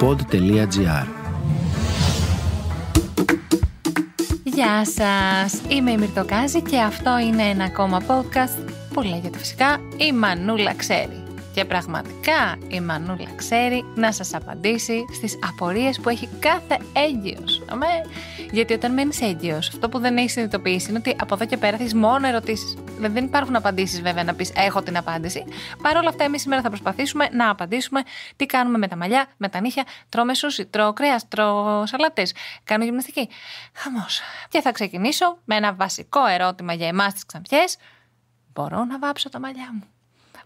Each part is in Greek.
pod.gr Γεια σας, είμαι η Μυρτοκάζη και αυτό είναι ένα ακόμα podcast που λέγεται φυσικά «Η Μανούλα ξέρει». Και πραγματικά η Μανούλα ξέρει να σας απαντήσει στις απορίες που έχει κάθε έγκυος. Αμέ. Γιατί όταν μένεις έγκυος, αυτό που δεν έχεις συνειδητοποιήσει είναι ότι από εδώ και πέρα θες μόνο ερωτήσεις. Δεν υπάρχουν απαντήσεις βέβαια να πεις έχω την απάντηση. Παρ' όλα αυτά εμείς σήμερα θα προσπαθήσουμε να απαντήσουμε τι κάνουμε με τα μαλλιά, με τα νύχια, τρώμε σούσι, τρώω κρέας, τρώω σαλάτες, κάνω γυμναστική. Χαμός. Και θα ξεκινήσω με ένα βασικό ερώτημα για εμάς τις ξαμπιές. Μπορώ να βάψω τα μαλλιά μου.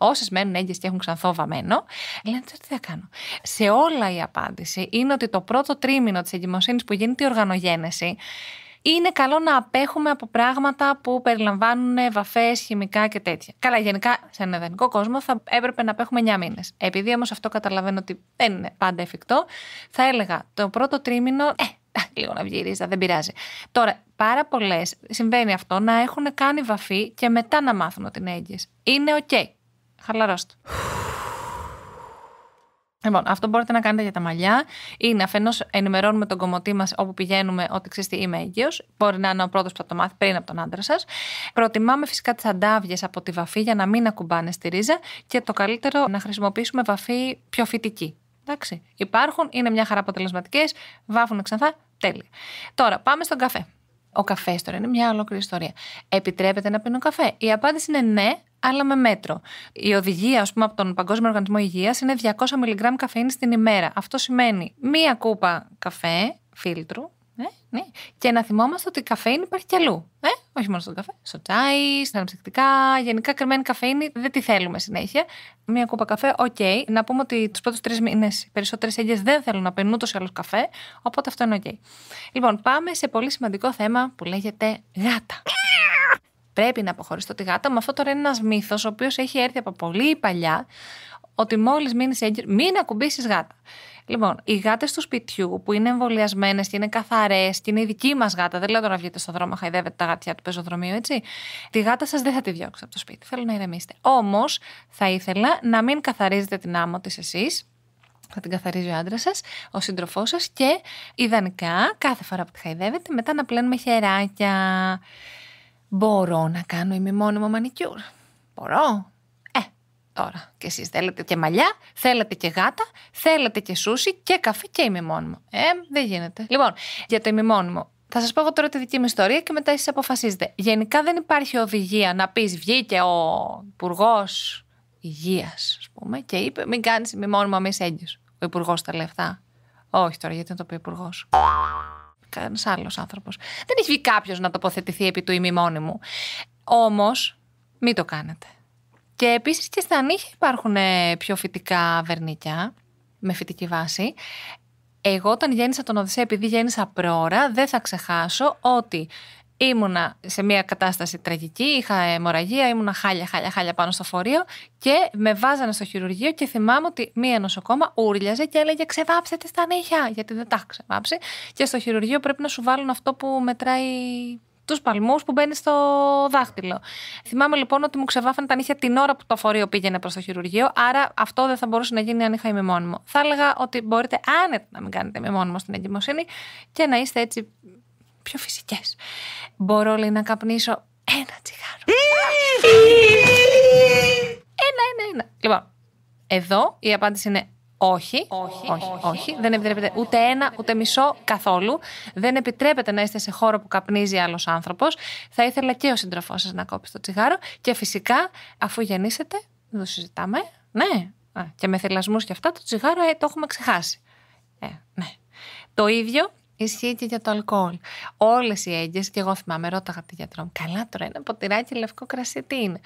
Όσες μένουν έγκυες και έχουν ξανθό βαμμένο, λένε τι θα κάνω. Σε όλα η απάντηση είναι ότι το πρώτο τρίμηνο της εγκυμοσύνης που γίνεται η οργανογένεση είναι καλό να απέχουμε από πράγματα που περιλαμβάνουν βαφές, χημικά και τέτοια. Καλά, γενικά σε έναν ιδανικό κόσμο θα έπρεπε να απέχουμε 9 μήνες. Επειδή όμως αυτό καταλαβαίνω ότι δεν είναι πάντα εφικτό, θα έλεγα το πρώτο τρίμηνο. Ε, λίγο να βγει δεν πειράζει. Τώρα, πάρα πολλές συμβαίνει αυτό να έχουν κάνει βαφή και μετά να μάθουν ότι είναι έγκυες. Είναι οκ. Χαλαρώστε. Λοιπόν, αυτό μπορείτε να κάνετε για τα μαλλιά. Είναι αφενός ενημερώνουμε τον κομωτή μας όπου πηγαίνουμε ότι τι είμαι έγκυος. Μπορεί να είναι ο πρώτος που θα το μάθει πριν από τον άντρα σας. Προτιμάμε φυσικά τις αντάβιες από τη βαφή για να μην ακουμπάνε στη ρίζα και το καλύτερο να χρησιμοποιήσουμε βαφή πιο φυτική. Εντάξει. Υπάρχουν, είναι μια χαρά αποτελεσματικές, βάφουν ξανά, τέλεια. Τώρα πάμε στον καφέ. Ο καφές τώρα είναι μια ολόκληρη ιστορία. Επιτρέπεται να πίνω καφέ. Η απάντηση είναι ναι, αλλά με μέτρο. Η οδηγία, ας πούμε, από τον Παγκόσμιο Οργανισμό Υγείας είναι 200 μιλιγκράμμ καφέινη την ημέρα. Αυτό σημαίνει μία κούπα καφέ, φίλτρου, ε, ναι. Και να θυμόμαστε ότι η καφέινη υπάρχει κι αλλού. Ε, όχι μόνο στον καφέ. Στο τσάι, στα αναψυκτικά. Γενικά, κρυμμένη καφέινη δεν τη θέλουμε συνέχεια. Μία κούπα καφέ, οκ. Okay. Να πούμε ότι τους πρώτους τρεις μήνες οι περισσότερες έγκυες δεν θέλουν να παίρνουν ούτως ή άλλως καφέ. Οπότε αυτό είναι οκ. Okay. Λοιπόν, πάμε σε πολύ σημαντικό θέμα που λέγεται γάτα πρέπει να αποχωριστώ τη γάτα. μου αυτό τώρα είναι ένας μύθος, ο οποίος έχει έρθει από πολύ παλιά, ότι μόλις μείνεις έγκυο, μην ακουμπήσεις γάτα. Λοιπόν, οι γάτες του σπιτιού που είναι εμβολιασμένες και είναι καθαρές και είναι η δική μας γάτα, δεν λέω τώρα βγείτε στον δρόμο, χαϊδεύετε τα γάτια του πεζοδρομίου, έτσι. Τη γάτα σας δεν θα τη διώξετε από το σπίτι. Θέλω να ηρεμήσετε. Όμως, θα ήθελα να μην καθαρίζετε την άμμο της εσείς, θα την καθαρίζει ο άντρας σας, ο σύντροφός σας και ιδανικά κάθε φορά που τη χαϊδεύετε, μετά να πλένουμε χεράκια. Μπορώ να κάνω ημιμόνιμο μανικιούρ. Μπορώ. Τώρα και εσείς, θέλετε και μαλλιά, θέλετε και γάτα, θέλετε και σούσι και καφέ και ημιμόνιμο. Ε, δεν γίνεται. Λοιπόν, για το ημιμόνιμο. Θα σας πω εγώ τώρα τη δική μου ιστορία και μετά εσείς αποφασίζετε. Γενικά δεν υπάρχει οδηγία να πεις βγήκε ο υπουργός υγείας, ας πούμε, και είπε μην κάνεις ημιμόνιμο άμα έγκυος. Ο υπουργός τα λεφτά Όχι τώρα, γιατί να το πει ο υπουργός. Κανένας άλλος άνθρωπος. Δεν έχει βγει κάποιος να τοποθετηθεί επί του ημιμόνιμου. Όμως, μην το κάνετε. Και επίσης και στα νύχια υπάρχουν ε, πιο φυτικά βερνίκια, με φυτική βάση. Εγώ όταν γέννησα τον Οδυσσέα, επειδή γέννησα πρόωρα, δεν θα ξεχάσω ότι ήμουνα σε μια κατάσταση τραγική, είχα αιμορραγία, ε, ήμουνα χάλια, χάλια, χάλια πάνω στο φορείο και με βάζανε στο χειρουργείο και θυμάμαι ότι μία νοσοκόμα ούρλιαζε και έλεγε ξεβάψτε τη στα νύχια, γιατί δεν τα ξεβάψει. Και στο χειρουργείο πρέπει να σου βάλουν αυτό που μετράει τους παλμούς που μπαίνει στο δάχτυλο. Θυμάμαι λοιπόν ότι μου ξεβάφανε τα νύχια την ώρα που το φορείο πήγαινε προς το χειρουργείο, άρα αυτό δεν θα μπορούσε να γίνει αν είχα είμαι Θα έλεγα ότι μπορείτε άνετα να μην κάνετε με στην εγκυμοσύνη και να είστε έτσι πιο φυσικές. Μπορώ λέει να καπνίσω ένα τσιγάρο. Ένα, ένα, ένα. Λοιπόν, εδώ η απάντηση είναι όχι, όχι, όχι, Δεν επιτρέπεται ούτε ένα, ούτε μισό καθόλου. Δεν επιτρέπεται να είστε σε χώρο που καπνίζει άλλος άνθρωπος. Θα ήθελα και ο σύντροφός σας να κόψει το τσιγάρο. Και φυσικά, αφού γεννήσετε, δεν το συζητάμε. Ναι, Α, και με θελασμούς και αυτά, το τσιγάρο ε, το έχουμε ξεχάσει. Ε, ναι. Το ίδιο Ισχύει και για το αλκοόλ. Όλες οι έγκυες, και εγώ θυμάμαι, ρώταγα τη γιατρό μου, καλά τώρα ένα ποτηράκι λευκό κρασί τι είναι.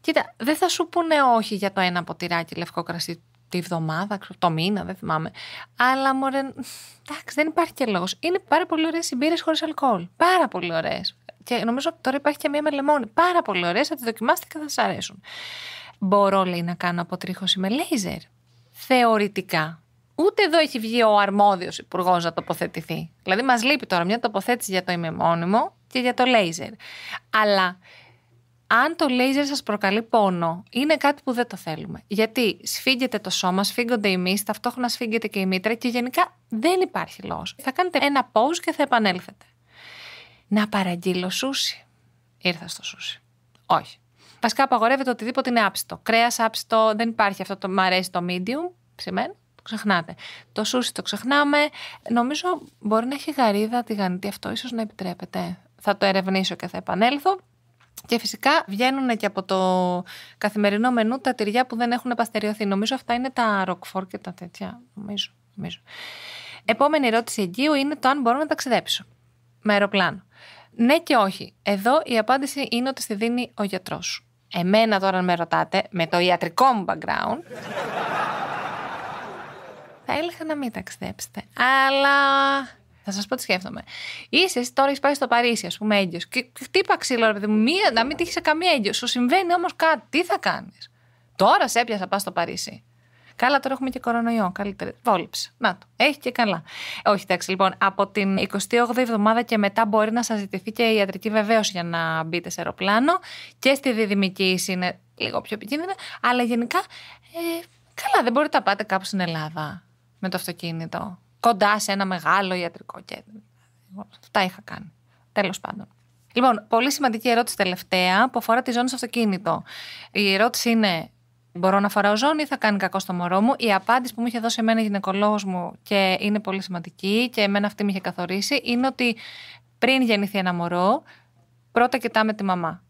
Κοίτα, δεν θα σου πούνε όχι για το ένα ποτηράκι λευκό κρασί τη βδομάδα, το μήνα, δεν θυμάμαι. Αλλά μωρέ, εντάξει, δεν υπάρχει και λόγος. Είναι πάρα πολύ ωραίες οι μπύρες χωρίς αλκοόλ. Πάρα πολύ ωραίες. Και νομίζω ότι τώρα υπάρχει και μία με λεμόνι. Πάρα πολύ ωραίες, θα τη δοκιμάσετε και θα σας αρέσουν. Μπορώ, λέει, να κάνω αποτρίχωση με λέιζερ. Θεωρητικά. Ούτε εδώ έχει βγει ο αρμόδιος υπουργός να τοποθετηθεί. Δηλαδή, μας λείπει τώρα μια τοποθέτηση για το ημεμόνιμο και για το λέιζερ. Αλλά αν το λέιζερ σας προκαλεί πόνο, είναι κάτι που δεν το θέλουμε. Γιατί σφίγγεται το σώμα, σφίγγονται οι μύες, ταυτόχρονα σφίγγεται και η μήτρα και γενικά δεν υπάρχει λόγος. Θα κάνετε ένα pause και θα επανέλθετε. Να παραγγείλω σούσι. Ήρθα στο σούσι. Όχι. Βασικά απαγορεύεται οτιδήποτε είναι άψτο. Κρέα άψιτο, δεν υπάρχει αυτό το μ' αρέσει το medium, ψημένο, το ξεχνάτε. Το σούσι το ξεχνάμε. Νομίζω μπορεί να έχει γαρίδα τη γανιτή. αυτό, ίσως να επιτρέπεται. Θα το ερευνήσω και θα επανέλθω. Και φυσικά βγαίνουν και από το καθημερινό μενού τα τυριά που δεν έχουν παστεριωθεί. Νομίζω αυτά είναι τα ροκφόρ και τα τέτοια. Νομίζω, νομίζω. Επόμενη ερώτηση εγγύου είναι το αν μπορώ να ταξιδέψω με αεροπλάνο. Ναι και όχι. Εδώ η απάντηση είναι ότι στη δίνει ο γιατρός Εμένα τώρα, αν με ρωτάτε, με το ιατρικό μου background, θα έλεγα να μην ταξιδέψετε. Αλλά θα σας πω τι σκέφτομαι. Είσαι τώρα έχεις πάει στο Παρίσι, ας πούμε, έγκυος. Και χτύπα ξύλο, ρε παιδί μου, μία, να μην τύχει σε καμία έγκυο. Σου συμβαίνει όμως κάτι. Τι θα κάνεις. Τώρα σε έπιασα, πας στο Παρίσι. Καλά, τώρα έχουμε και κορονοϊό. Καλύτερα. Βόλυψε. Να το. Έχει και καλά. Όχι, εντάξει, λοιπόν, από την 28η εβδομάδα και μετά μπορεί να σας ζητηθεί και η ιατρική βεβαίωση για να μπείτε σε αεροπλάνο. Και στη διδυμική είναι λίγο πιο επικίνδυνα. Αλλά γενικά, ε, καλά, δεν μπορείτε να πάτε κάπου στην Ελλάδα με το αυτοκίνητο κοντά σε ένα μεγάλο ιατρικό κέντρο. Αυτά είχα κάνει. Τέλος πάντων. Λοιπόν, πολύ σημαντική ερώτηση τελευταία που αφορά τη ζώνη στο αυτοκίνητο. Η ερώτηση είναι: Μπορώ να φοράω ζώνη ή θα κάνει κακό στο μωρό μου. Η απάντηση που μου είχε δώσει εμένα η γυναικολόγος μου και είναι πολύ σημαντική και εμένα αυτή με είχε καθορίσει είναι ότι πριν γεννηθεί ένα μωρό, πρώτα κοιτάμε τη μαμά.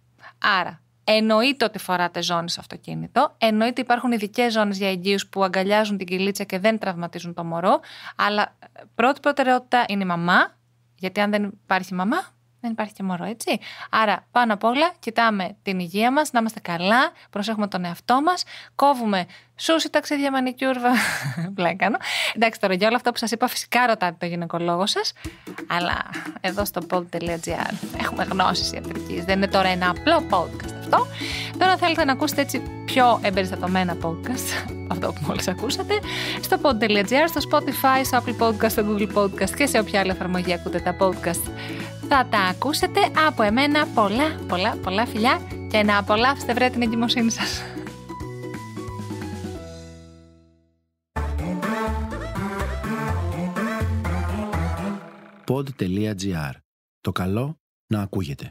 Άρα, Εννοείται ότι φοράτε ζώνη στο αυτοκίνητο. Εννοείται υπάρχουν ειδικές ζώνες για εγγύους που αγκαλιάζουν την κυλίτσα και δεν τραυματίζουν το μωρό. Αλλά ε, πρώτη προτεραιότητα είναι η μαμά. Γιατί αν δεν υπάρχει μαμά, δεν υπάρχει και μωρό, έτσι. Άρα, πάνω απ' όλα, κοιτάμε την υγεία μας, να είμαστε καλά, προσέχουμε τον εαυτό μας, κόβουμε σουσί ταξίδια, μανικιούρβα. Μπλε Εντάξει, τώρα για όλα αυτά που σας είπα, φυσικά ρωτάτε τον γυναικολόγο σας. Αλλά εδώ στο pod.gr έχουμε γνώσεις ιατρική. Δεν είναι τώρα ένα απλό podcast αυτό. Τώρα θέλετε να ακούσετε έτσι πιο εμπεριστατωμένα podcast, αυτό που μόλις ακούσατε, στο pod.gr, στο Spotify, στο Apple Podcast, στο Google Podcast και σε όποια άλλη εφαρμογή ακούτε τα podcast. Θα τα ακούσετε από εμένα πολλά, πολλά, πολλά φιλιά και να απολαύσετε βρε την εγκυμοσύνη σας. pod.gr. Το καλό να ακούγεται.